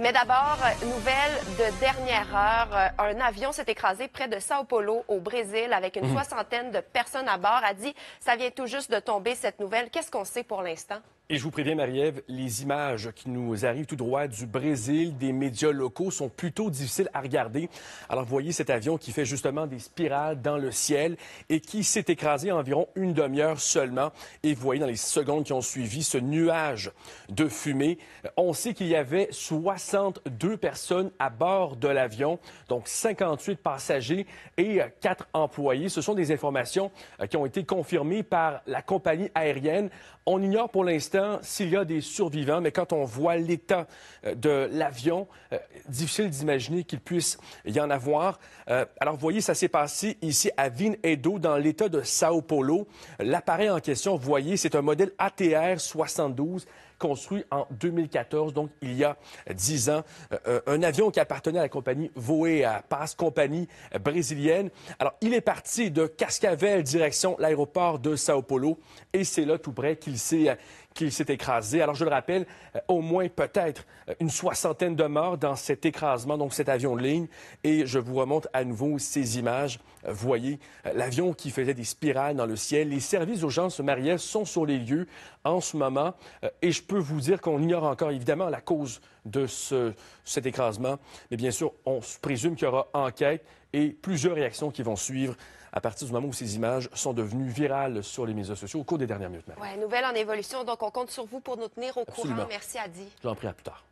Mais d'abord, nouvelle de dernière heure. Euh, un avion s'est écrasé près de Sao Paulo, au Brésil, avec une mhm. soixantaine de personnes à bord. A dit, ça vient tout juste de tomber, cette nouvelle. Qu'est-ce qu'on sait pour l'instant? Et je vous préviens, Marie-Ève, les images qui nous arrivent tout droit du Brésil, des médias locaux, sont plutôt difficiles à regarder. Alors, vous voyez cet avion qui fait justement des spirales dans le ciel et qui s'est écrasé environ une demi-heure seulement. Et vous voyez dans les secondes qui ont suivi ce nuage de fumée. On sait qu'il y avait 62 personnes à bord de l'avion, donc 58 passagers et 4 employés. Ce sont des informations euh, qui ont été confirmées par la compagnie aérienne. On ignore pour l'instant s'il y a des survivants, mais quand on voit l'état euh, de l'avion, euh, difficile d'imaginer qu'il puisse y en avoir. Euh, alors, vous voyez, ça s'est passé ici à Vinedo, dans l'État de Sao Paulo. L'appareil en question, vous voyez, c'est un modèle ATR 72 construit en 2014, donc il y a 10 ans. un avion qui appartenait à la compagnie Voea Pass, compagnie brésilienne. Alors, il est parti de Cascavel, direction l'aéroport de Sao Paulo, et c'est là tout près qu'il s'est qu'il s'est écrasé. Alors, je le rappelle, euh, au moins peut-être euh, une soixantaine de morts dans cet écrasement, donc cet avion de ligne. Et je vous remonte à nouveau ces images. Euh, voyez l'avion qui faisait des spirales dans le ciel. Les services d'urgence se sont sur les lieux en ce moment. Et je peux vous dire qu'on ignore encore, évidemment, la cause de cet écrasement. Mais bien sûr, on présume qu'il y aura enquête et plusieurs réactions qui vont suivre à partir du moment où ces images sont devenues virales sur les médias sociaux au cours des dernières minutes. Ouais, nouvelle en évolution. Donc, on compte sur vous pour nous tenir au courant. Merci, Adi. Je prie à plus tard.